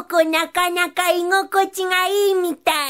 ここなかなか居心地がいいみたい。